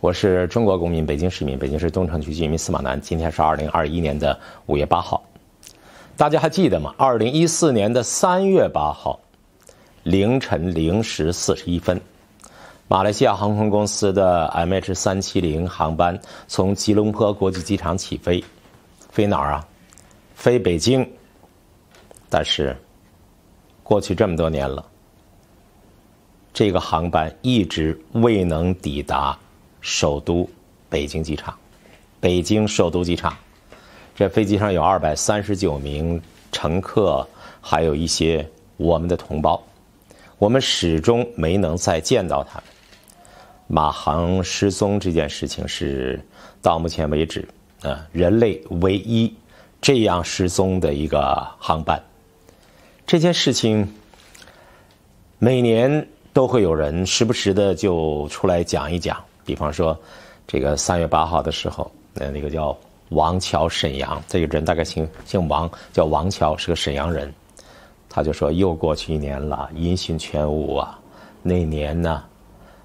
我是中国公民、北京市民、北京市东城区居民司马南。今天是二零二一年的五月八号，大家还记得吗？二零一四年的三月八号凌晨零时四十一分，马来西亚航空公司的 MH 三七零航班从吉隆坡国际机场起飞，飞哪儿啊？飞北京。但是过去这么多年了，这个航班一直未能抵达。首都北京机场，北京首都机场，这飞机上有二百三十九名乘客，还有一些我们的同胞，我们始终没能再见到他们。马航失踪这件事情是到目前为止啊，人类唯一这样失踪的一个航班。这件事情每年都会有人时不时的就出来讲一讲。比方说，这个三月八号的时候，那那个叫王桥沈阳，这个人大概姓姓王，叫王桥，是个沈阳人。他就说，又过去一年了，音讯全无啊。那年呢，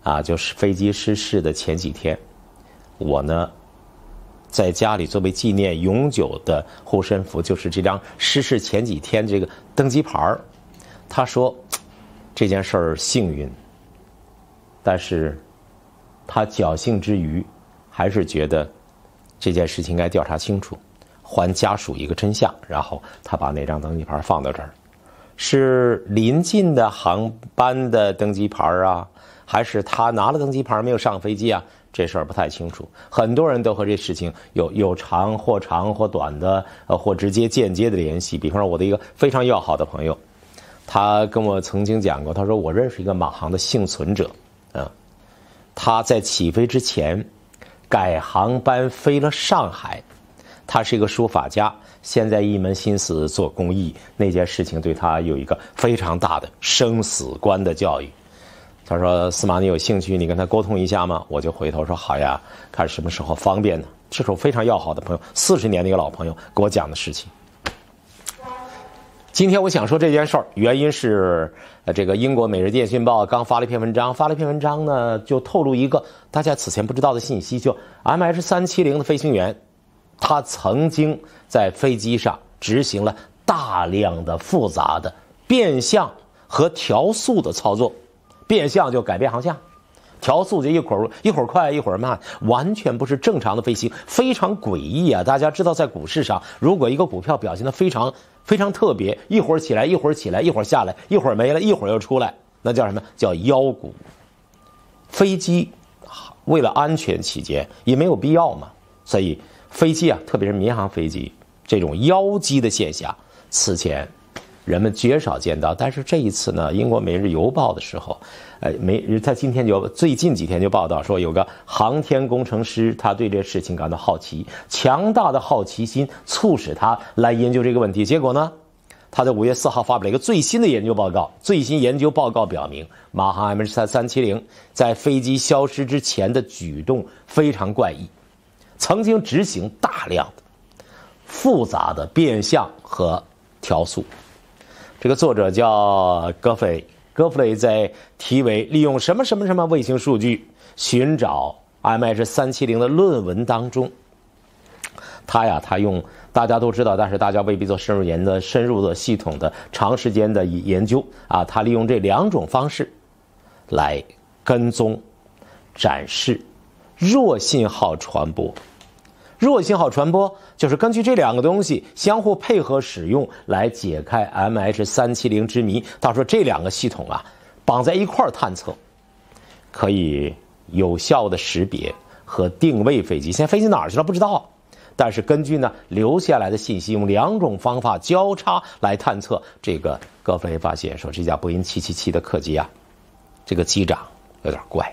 啊，就是飞机失事的前几天，我呢在家里作为纪念永久的护身符，就是这张失事前几天这个登机牌他说 这件事儿幸运，但是。他侥幸之余，还是觉得这件事情应该调查清楚，还家属一个真相。然后他把那张登机牌放到这儿，是临近的航班的登机牌啊，还是他拿了登机牌没有上飞机啊？这事儿不太清楚。很多人都和这事情有有长或长或短的，呃，或直接间接的联系。比方说，我的一个非常要好的朋友，他跟我曾经讲过，他说我认识一个马航的幸存者，啊。他在起飞之前，改航班飞了上海。他是一个书法家，现在一门心思做公益。那件事情对他有一个非常大的生死观的教育。他说：“司马，你有兴趣，你跟他沟通一下吗？”我就回头说：“好呀，看什么时候方便呢？”这是我非常要好的朋友，四十年的一个老朋友给我讲的事情。今天我想说这件事儿，原因是，呃，这个英国《每日电讯报》刚发了一篇文章，发了一篇文章呢，就透露一个大家此前不知道的信息，就 MH 三七零的飞行员，他曾经在飞机上执行了大量的复杂的变向和调速的操作，变向就改变航向，调速就一会儿一会儿快一会儿慢，完全不是正常的飞行，非常诡异啊！大家知道，在股市上，如果一个股票表现的非常，非常特别，一会儿起来，一会儿起来，一会儿下来，一会儿没了一会儿又出来，那叫什么？叫腰鼓。飞机，为了安全起见，也没有必要嘛。所以飞机啊，特别是民航飞机这种腰机的现象，此前。人们极少见到，但是这一次呢，英国《每日邮报》的时候，呃，没，他今天就最近几天就报道说，有个航天工程师，他对这事情感到好奇，强大的好奇心促使他来研究这个问题。结果呢，他在五月四号发布了一个最新的研究报告。最新研究报告表明，马航 MH3370 在飞机消失之前的举动非常怪异，曾经执行大量的复杂的变相和调速。这个作者叫戈斐，戈弗雷在题为“利用什么什么什么卫星数据寻找 M H 三七零”的论文当中，他呀，他用大家都知道，但是大家未必做深入研的、深入的系统的长时间的研究啊，他利用这两种方式来跟踪展示弱信号传播。弱信号传播就是根据这两个东西相互配合使用来解开 MH 三七零之谜。到时候这两个系统啊绑在一块儿探测，可以有效的识别和定位飞机。现在飞机哪儿去了不知道，但是根据呢留下来的信息，用两种方法交叉来探测。这个哥弗雷发现说，这架波音七七七的客机啊，这个机长有点怪，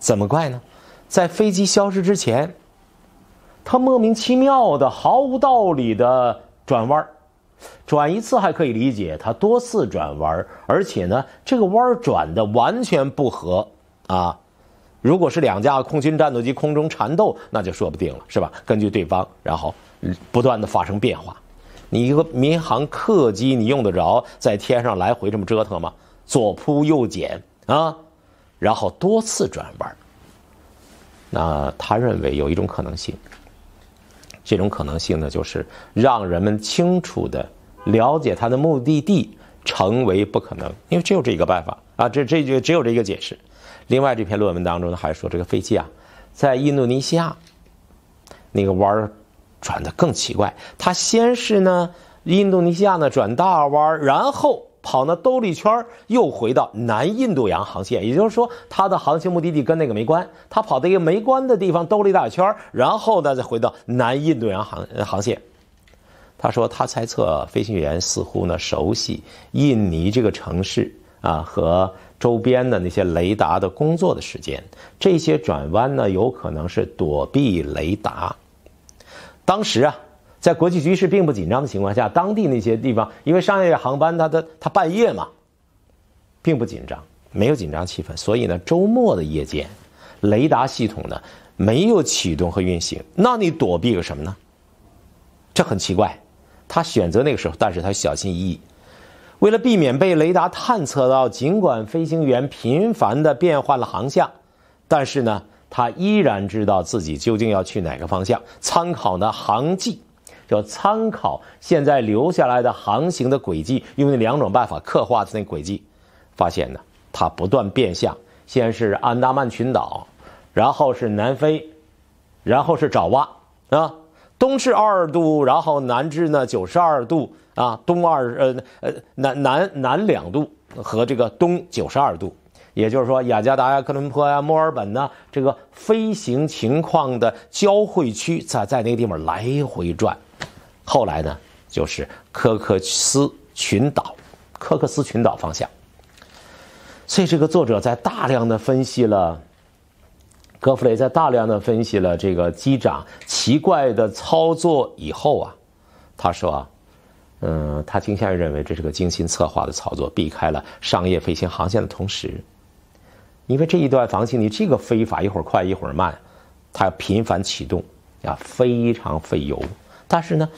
怎么怪呢？在飞机消失之前。他莫名其妙的、毫无道理的转弯儿，转一次还可以理解，他多次转弯儿，而且呢，这个弯儿转的完全不合啊。如果是两架空军战斗机空中缠斗，那就说不定了，是吧？根据对方，然后不断的发生变化。你一个民航客机，你用得着在天上来回这么折腾吗？左扑右捡啊，然后多次转弯儿。那他认为有一种可能性。这种可能性呢，就是让人们清楚地了解它的目的地成为不可能，因为只有这一个办法啊，这这就只有这一个解释。另外，这篇论文当中呢，还说这个飞机啊，在印度尼西亚那个弯儿转的更奇怪，它先是呢，印度尼西亚呢转大弯然后。跑呢兜了一圈又回到南印度洋航线，也就是说，它的航行目的地跟那个没关。他跑到一个没关的地方兜了一大圈然后呢，再回到南印度洋航航线。他说，他猜测飞行员似乎呢熟悉印尼这个城市啊和周边的那些雷达的工作的时间。这些转弯呢，有可能是躲避雷达。当时啊。在国际局势并不紧张的情况下，当地那些地方，因为商业航班，它的它半夜嘛，并不紧张，没有紧张气氛，所以呢，周末的夜间，雷达系统呢没有启动和运行，那你躲避个什么呢？这很奇怪，他选择那个时候，但是他小心翼翼，为了避免被雷达探测到，尽管飞行员频繁的变换了航向，但是呢，他依然知道自己究竟要去哪个方向，参考呢航迹。就参考现在留下来的航行的轨迹，用那两种办法刻画的那轨迹，发现呢，它不断变向，先是安达曼群岛，然后是南非，然后是爪哇啊，东至二度，然后南至呢九十二度啊，东二呃呃南南南两度和这个东九十二度，也就是说雅加达呀、科伦坡呀、墨尔本呢这个飞行情况的交汇区，在在那个地方来回转。后来呢，就是科克斯群岛，科克斯群岛方向。所以这个作者在大量的分析了，戈弗雷在大量的分析了这个机长奇怪的操作以后啊，他说啊，嗯，他倾向于认为这是个精心策划的操作，避开了商业飞行航线的同时，因为这一段航行你这个飞法一会儿快一会儿慢，它要频繁启动啊，非常费油，但是呢。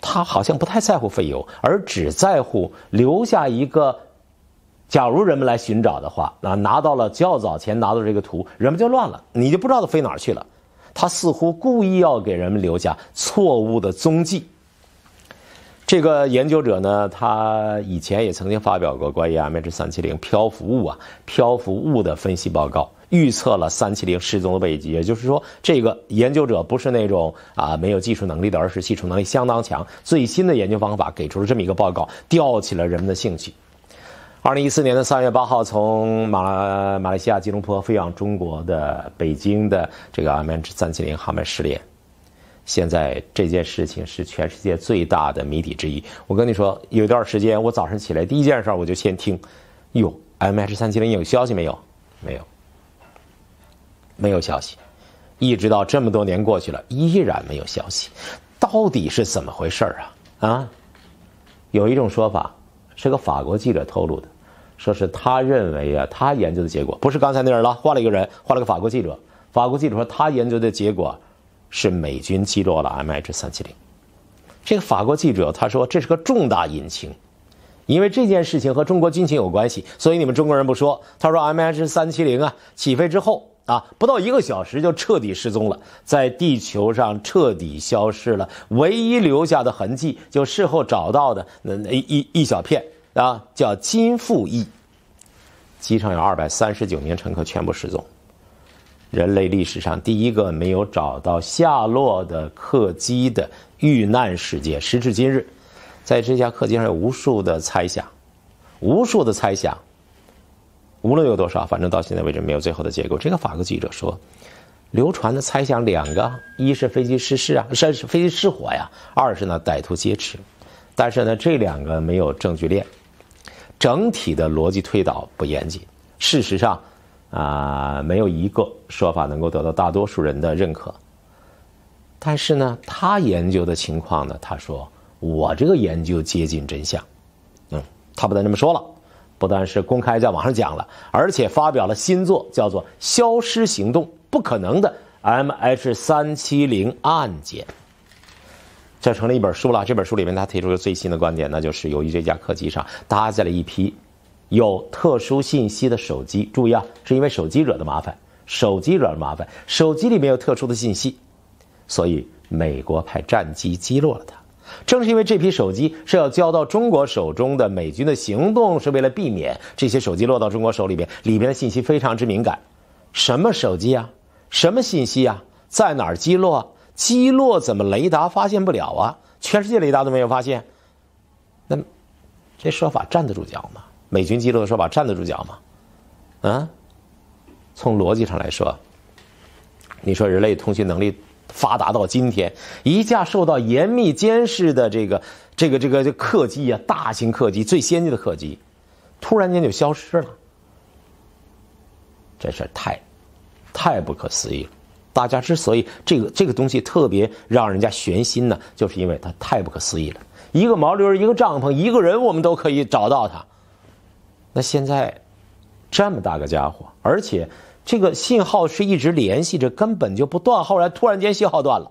他好像不太在乎费油，而只在乎留下一个。假如人们来寻找的话，那拿到了较早前拿到这个图，人们就乱了，你就不知道它飞哪去了。他似乎故意要给人们留下错误的踪迹。这个研究者呢，他以前也曾经发表过关于 M H 三七零漂浮物啊漂浮物的分析报告。预测了三七零失踪的危机，也就是说，这个研究者不是那种啊没有技术能力的，而是技术能力相当强。最新的研究方法给出了这么一个报告，吊起了人们的兴趣。二零一四年的三月八号，从马马来西亚吉隆坡飞往中国的北京的这个 MH 三七零航班失联。现在这件事情是全世界最大的谜底之一。我跟你说，有一段时间，我早上起来第一件事我就先听，哟，MH 三七零有消息没有？没有。没有消息，一直到这么多年过去了，依然没有消息。到底是怎么回事啊？啊，有一种说法，是个法国记者透露的，说是他认为啊，他研究的结果不是刚才那人了，换了一个人，换了个法国记者。法国记者说他研究的结果是美军击落了 M H 三七零。这个法国记者他说这是个重大隐情，因为这件事情和中国军情有关系，所以你们中国人不说。他说 M H 三七零啊，起飞之后。啊，不到一个小时就彻底失踪了，在地球上彻底消失了。唯一留下的痕迹，就事后找到的那那一一小片啊，叫“金富翼”。机上有二百三十九名乘客全部失踪，人类历史上第一个没有找到下落的客机的遇难事件。时至今日，在这架客机上有无数的猜想，无数的猜想。无论有多少，反正到现在为止没有最后的结果。这个法国记者说，流传的猜想两个：一是飞机失事啊，是飞机失火呀；二是呢歹徒劫持。但是呢，这两个没有证据链，整体的逻辑推导不严谨。事实上，啊，没有一个说法能够得到大多数人的认可。但是呢，他研究的情况呢，他说我这个研究接近真相。嗯，他不能这么说了。不但是公开在网上讲了，而且发表了新作，叫做《消失行动：不可能的 MH370 案件》，这成了一本书了。这本书里面，他提出了最新的观点，那就是由于这架客机上搭载了一批有特殊信息的手机，注意啊，是因为手机惹的麻烦，手机惹的麻烦，手机里面有特殊的信息，所以美国派战机击落了它。正是因为这批手机是要交到中国手中的，美军的行动是为了避免这些手机落到中国手里边，里边的信息非常之敏感。什么手机啊？什么信息啊？在哪儿击落？击落怎么雷达发现不了啊？全世界雷达都没有发现？那这说法站得住脚吗？美军击落的说法站得住脚吗？啊？从逻辑上来说，你说人类通讯能力？发达到今天，一架受到严密监视的这个、这个、这个这客机啊，大型客机、最先进的客机，突然间就消失了，这事太、太不可思议了。大家之所以这个这个东西特别让人家悬心呢，就是因为它太不可思议了。一个毛驴儿、一个帐篷、一个人，我们都可以找到它。那现在这么大个家伙，而且。这个信号是一直联系着，根本就不断。后来突然间信号断了，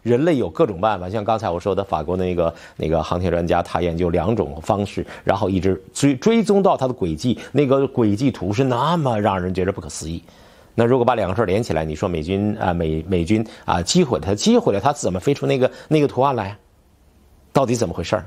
人类有各种办法，像刚才我说的法国那个那个航天专家，他研究两种方式，然后一直追追踪到它的轨迹，那个轨迹图是那么让人觉得不可思议。那如果把两个事儿连起来，你说美军啊美美军啊击毁它击毁了它怎么飞出那个那个图案来到底怎么回事儿？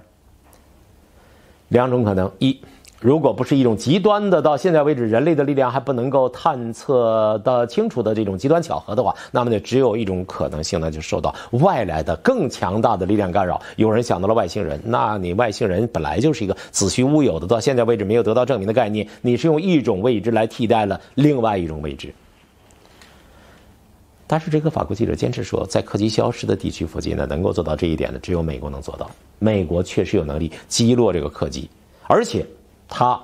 两种可能，一。如果不是一种极端的，到现在为止人类的力量还不能够探测的清楚的这种极端巧合的话，那么呢，只有一种可能性呢，就受到外来的更强大的力量干扰。有人想到了外星人，那你外星人本来就是一个子虚乌有的，到现在为止没有得到证明的概念。你是用一种位置来替代了另外一种位置。但是这个法国记者坚持说，在客机消失的地区附近呢，能够做到这一点的只有美国能做到。美国确实有能力击落这个客机，而且。他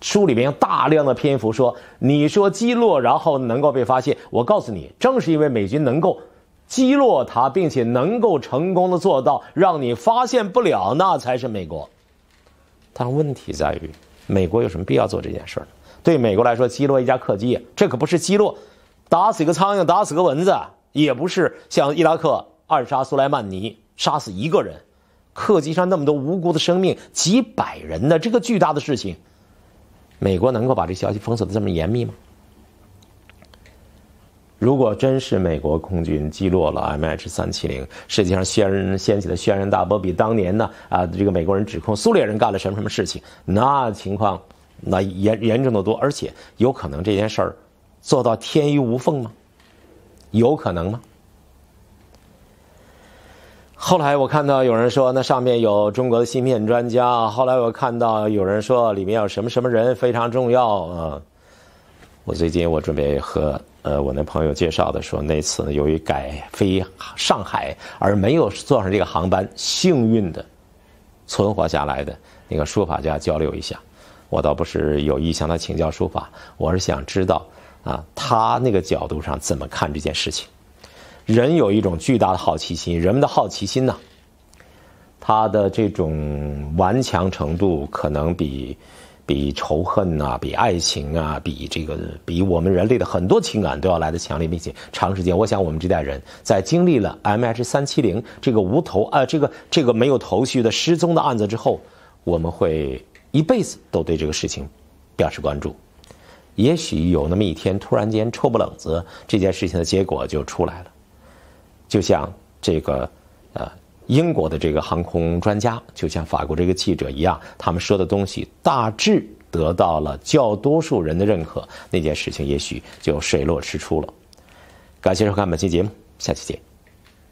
书里面用大量的篇幅说：“你说击落，然后能够被发现。我告诉你，正是因为美军能够击落它，并且能够成功的做到让你发现不了，那才是美国。但问题在于，美国有什么必要做这件事呢？对美国来说，击落一架客机，这可不是击落打死一个苍蝇、打死个蚊子，也不是像伊拉克暗杀苏莱曼尼，杀死一个人。”客机上那么多无辜的生命，几百人的这个巨大的事情，美国能够把这消息封锁的这么严密吗？如果真是美国空军击落了 MH 三七零，实际上然掀起的轩然大波，比当年呢啊这个美国人指控苏联人干了什么什么事情，那情况那严严重的多，而且有可能这件事儿做到天衣无缝吗？有可能吗？后来我看到有人说，那上面有中国的芯片专家。后来我看到有人说里面有什么什么人非常重要啊。我最近我准备和呃我那朋友介绍的说，那次呢由于改飞上海而没有坐上这个航班，幸运的存活下来的那个书法家交流一下。我倒不是有意向他请教书法，我是想知道啊他那个角度上怎么看这件事情。人有一种巨大的好奇心，人们的好奇心呢，他的这种顽强程度可能比，比仇恨啊，比爱情啊，比这个比我们人类的很多情感都要来的强烈，并且长时间。我想，我们这代人在经历了 M H 三七零这个无头啊，这个这个没有头绪的失踪的案子之后，我们会一辈子都对这个事情表示关注。也许有那么一天，突然间抽不冷子，这件事情的结果就出来了。就像这个，呃，英国的这个航空专家，就像法国这个记者一样，他们说的东西大致得到了较多数人的认可，那件事情也许就水落石出了。感谢收看本期节目，下期见。